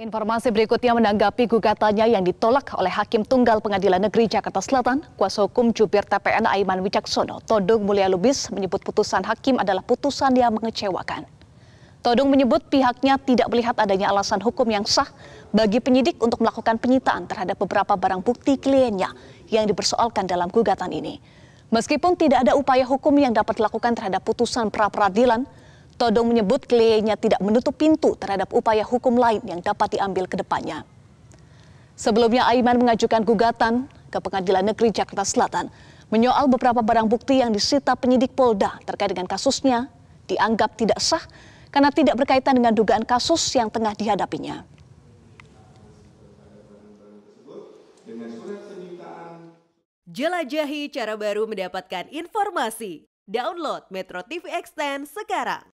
Informasi berikutnya menanggapi gugatannya yang ditolak oleh Hakim Tunggal Pengadilan Negeri Jakarta Selatan, kuasa hukum jubir TPN Aiman Wicaksono, Todung Mulia Lubis menyebut putusan hakim adalah putusan yang mengecewakan. Todung menyebut pihaknya tidak melihat adanya alasan hukum yang sah bagi penyidik untuk melakukan penyitaan terhadap beberapa barang bukti kliennya yang dipersoalkan dalam gugatan ini. Meskipun tidak ada upaya hukum yang dapat dilakukan terhadap putusan pra peradilan, Todong menyebut kliennya tidak menutup pintu terhadap upaya hukum lain yang dapat diambil ke depannya. Sebelumnya Aiman mengajukan gugatan ke Pengadilan Negeri Jakarta Selatan menyoal beberapa barang bukti yang disita penyidik Polda terkait dengan kasusnya dianggap tidak sah karena tidak berkaitan dengan dugaan kasus yang tengah dihadapinya. Jelajahi cara baru mendapatkan informasi. Download Metro TV Extend sekarang.